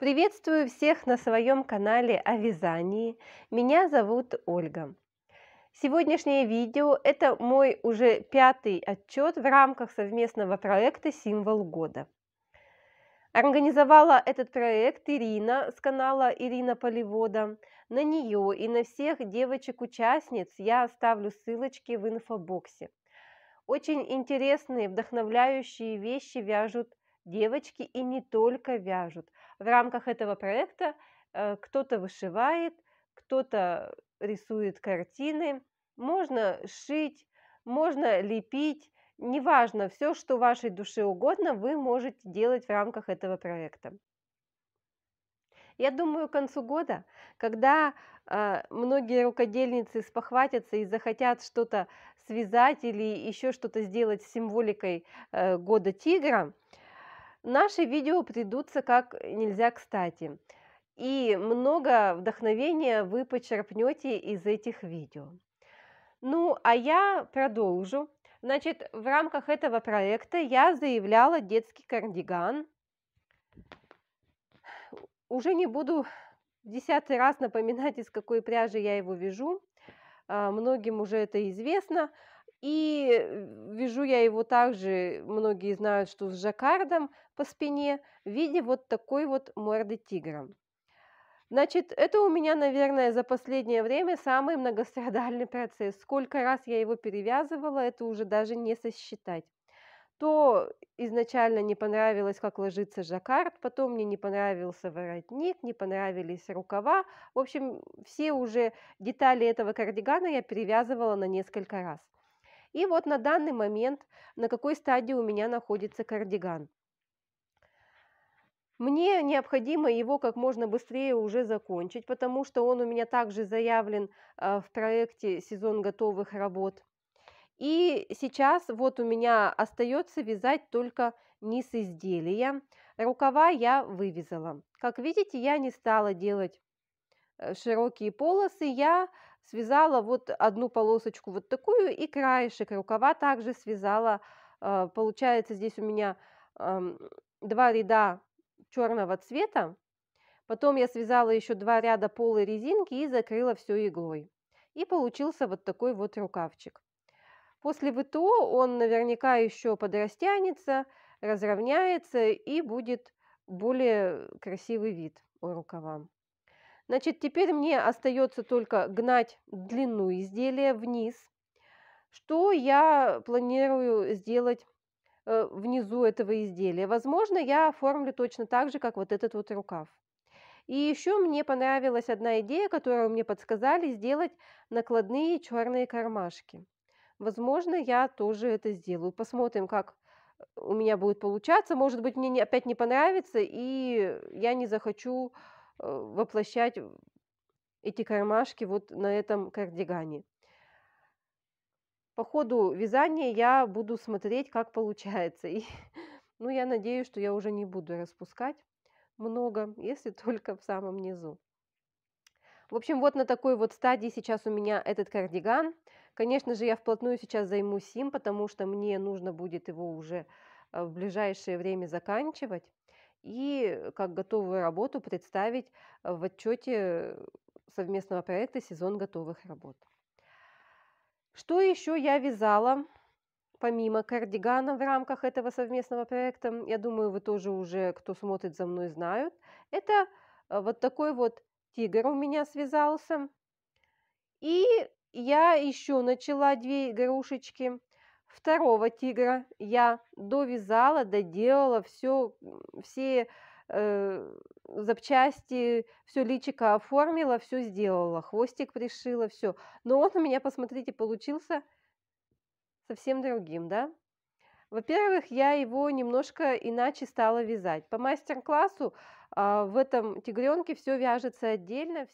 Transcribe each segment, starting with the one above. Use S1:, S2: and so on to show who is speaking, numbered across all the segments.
S1: Приветствую всех на своем канале о вязании. Меня зовут Ольга. Сегодняшнее видео – это мой уже пятый отчет в рамках совместного проекта «Символ года». Организовала этот проект Ирина с канала Ирина Полевода. На нее и на всех девочек-участниц я оставлю ссылочки в инфобоксе. Очень интересные, вдохновляющие вещи вяжут девочки и не только вяжут. В рамках этого проекта э, кто-то вышивает, кто-то рисует картины, можно шить, можно лепить, неважно, все, что вашей душе угодно, вы можете делать в рамках этого проекта. Я думаю, к концу года, когда э, многие рукодельницы спохватятся и захотят что-то связать или еще что-то сделать с символикой э, года тигра, Наши видео придутся как нельзя кстати. И много вдохновения вы почерпнете из этих видео. Ну, а я продолжу. Значит, в рамках этого проекта я заявляла детский кардиган. Уже не буду в десятый раз напоминать, из какой пряжи я его вяжу. А, многим уже это известно. И вяжу я его также, многие знают, что с жаккардом по спине в виде вот такой вот морды тигра. Значит, это у меня, наверное, за последнее время самый многострадальный процесс. Сколько раз я его перевязывала, это уже даже не сосчитать. То изначально не понравилось, как ложится жаккард, потом мне не понравился воротник, не понравились рукава. В общем, все уже детали этого кардигана я перевязывала на несколько раз. И вот на данный момент, на какой стадии у меня находится кардиган. Мне необходимо его как можно быстрее уже закончить, потому что он у меня также заявлен а, в проекте «Сезон готовых работ». И сейчас вот у меня остается вязать только низ изделия. Рукава я вывязала. Как видите, я не стала делать э, широкие полосы, я связала вот одну полосочку вот такую и краешек рукава также связала. А, получается здесь у меня два ряда черного цвета. Потом я связала еще два ряда полой резинки и закрыла все иглой. И получился вот такой вот рукавчик. После ВТО он наверняка еще подрастянется, разровняется и будет более красивый вид у рукава. Значит, теперь мне остается только гнать длину изделия вниз. Что я планирую сделать э, внизу этого изделия? Возможно, я оформлю точно так же, как вот этот вот рукав. И еще мне понравилась одна идея, которую мне подсказали, сделать накладные черные кармашки. Возможно, я тоже это сделаю. Посмотрим, как э, у меня будет получаться. Может быть, мне опять не понравится, и я не захочу воплощать эти кармашки вот на этом кардигане. По ходу вязания я буду смотреть, как получается. И, ну, я надеюсь, что я уже не буду распускать много, если только в самом низу. В общем, вот на такой вот стадии сейчас у меня этот кардиган. Конечно же, я вплотную сейчас займусь им, потому что мне нужно будет его уже э, в ближайшее время заканчивать и как готовую работу представить э, в отчете э, совместного проекта «Сезон готовых работ». Что еще я вязала, помимо кардигана в рамках этого совместного проекта, я думаю, вы тоже уже, кто смотрит за мной, знают, это э, вот такой вот тигр у меня связался. И я еще начала две игрушечки второго тигра я довязала, доделала все, все э, запчасти, все личико оформила, все сделала, хвостик пришила, все. Но он у меня, посмотрите, получился совсем другим, да? Во-первых, я его немножко иначе стала вязать. По мастер-классу э, в этом тигренке все вяжется отдельно.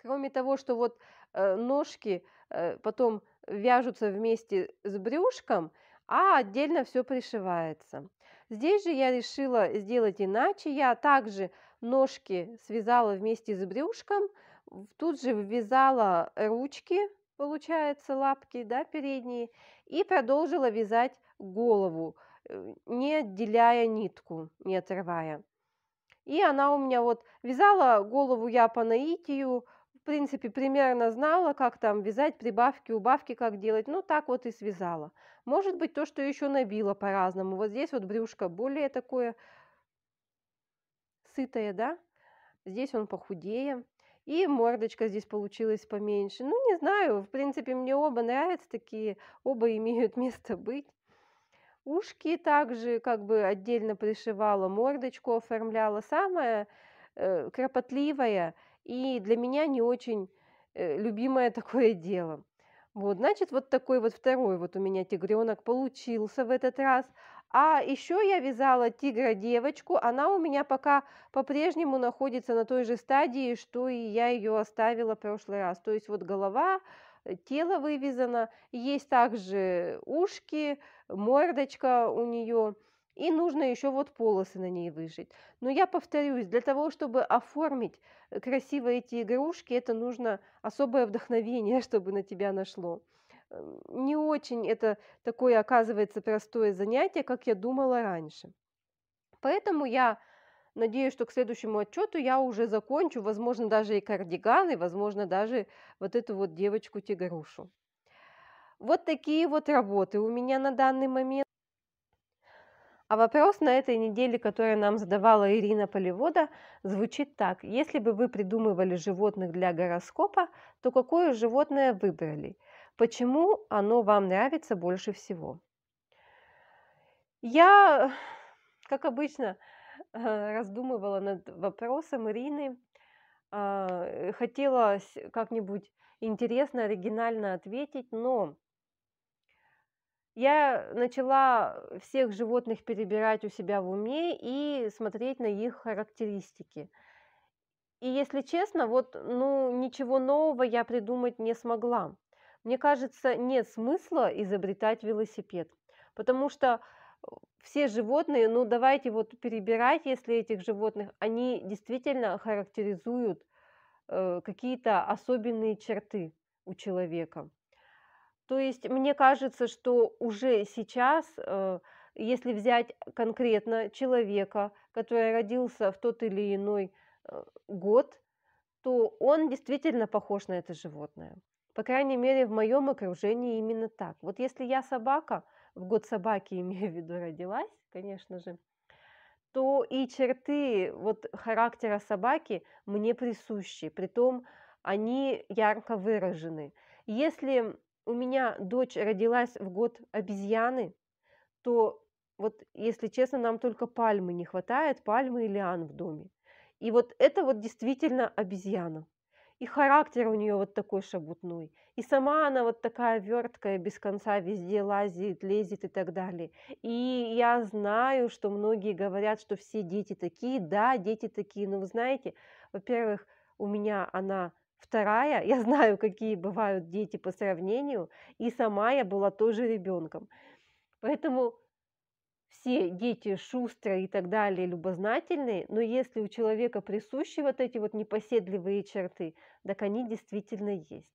S1: Кроме того, что вот э, ножки э, потом вяжутся вместе с брюшком, а отдельно все пришивается. Здесь же я решила сделать иначе. Я также ножки связала вместе с брюшком, тут же ввязала ручки, получается, лапки да, передние, и продолжила вязать голову, э, не отделяя нитку, не отрывая. И она у меня вот вязала голову я по наитию, принципе, примерно знала, как там вязать прибавки, убавки, как делать. Ну, так вот и связала. Может быть, то, что еще набила по-разному. Вот здесь вот брюшко более такое сытое, да? Здесь он похудее. И мордочка здесь получилась поменьше. Ну, не знаю, в принципе, мне оба нравятся такие, оба имеют место быть. Ушки также как бы отдельно пришивала, мордочку оформляла. Самое э, кропотливое – и для меня не очень э, любимое такое дело. Вот, значит, вот такой вот второй вот у меня тигренок получился в этот раз. А еще я вязала тигра-девочку, она у меня пока по-прежнему находится на той же стадии, что и я ее оставила в прошлый раз. То есть вот голова, э, тело вывязано, есть также ушки, мордочка у нее – и нужно еще вот полосы на ней выжить. Но я повторюсь, для того, чтобы оформить э, красиво эти игрушки, это нужно особое вдохновение, чтобы на тебя нашло. Не очень это такое, оказывается, простое занятие, как я думала раньше. Поэтому я надеюсь, что к следующему отчету я уже закончу, возможно, даже и кардиганы, возможно, даже вот эту вот девочку-тигрушу. Вот такие вот работы у меня на данный момент. А вопрос на этой неделе, который нам задавала Ирина Полевода, звучит так. Если бы вы придумывали животных для гороскопа, то какое животное выбрали? Почему оно вам нравится больше всего? Я, как обычно, э, раздумывала над вопросом Ирины. А, э, Хотела как-нибудь интересно, оригинально ответить, но я начала всех животных перебирать у себя в уме и смотреть на их характеристики. И если честно, вот ну ничего нового я придумать не смогла. Мне кажется, нет смысла изобретать велосипед, потому что э, все животные, ну давайте вот перебирать, если этих животных, они действительно характеризуют э, какие-то особенные черты у человека. То есть мне кажется, что уже сейчас, э, если взять конкретно человека, который родился в тот или иной э, год, то он действительно похож на это животное. По крайней мере, в моем окружении именно так. Вот если я собака, в год собаки, имею в виду, родилась, конечно же, то и черты вот характера собаки мне присущи, при том они ярко выражены. Если у меня дочь родилась в год обезьяны, то вот, если честно, нам только пальмы не хватает, пальмы и лиан в доме. И вот это вот действительно обезьяна. И характер у нее вот такой шабутной. И сама она вот такая верткая, без конца везде лазит, лезет и так далее. И я знаю, что многие говорят, что все дети такие. Да, дети такие. Но вы знаете, во-первых, у меня она Вторая, я знаю, какие бывают дети по сравнению, и сама я была тоже ребенком. Поэтому все дети шустрые и так далее, любознательные, но если у человека присущи вот эти вот непоседливые черты, так они действительно есть.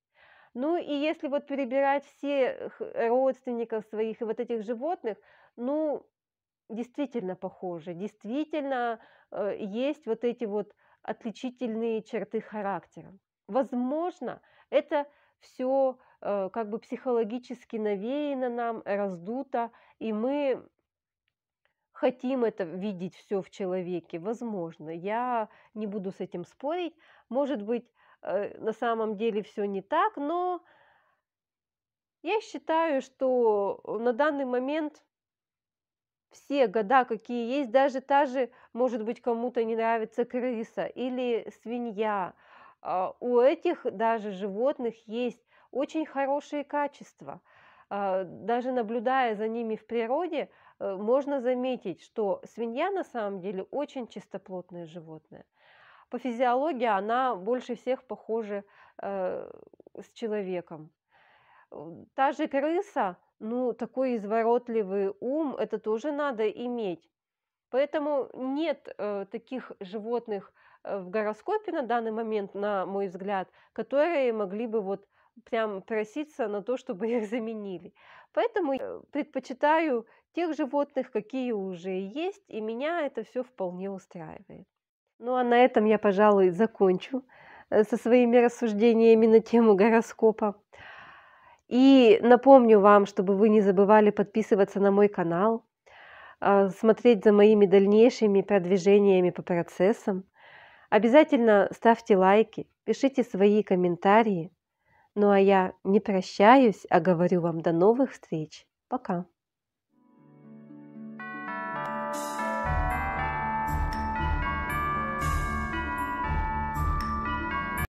S1: Ну и если вот перебирать всех родственников своих и вот этих животных, ну, действительно похожи, действительно э, есть вот эти вот отличительные черты характера. Возможно, это все э, как бы психологически навеяно нам, раздуто, и мы хотим это видеть все в человеке, возможно. Я не буду с этим спорить. Может быть, э, на самом деле все не так, но я считаю, что э, на данный момент все года, какие есть, даже та же, может быть, кому-то не нравится крыса или свинья – а, у этих даже животных есть очень хорошие качества. А, даже наблюдая за ними в природе, э, можно заметить, что свинья на самом деле очень чистоплотное животное. По физиологии она больше всех похожа э, с человеком. Та же крыса, ну такой изворотливый ум, это тоже надо иметь. Поэтому нет э, таких животных, Э, в гороскопе на данный момент, на мой взгляд, которые могли бы вот прям проситься на то, чтобы их заменили. Поэтому предпочитаю тех животных, какие уже есть, и меня это все вполне устраивает. Ну а на этом я, пожалуй, закончу э, со своими рассуждениями на тему гороскопа. И напомню вам, чтобы вы не забывали подписываться на мой канал, а, смотреть за моими дальнейшими продвижениями по процессам. Обязательно ставьте лайки, пишите свои комментарии. Ну а я не прощаюсь, а говорю вам до новых встреч. Пока. thank you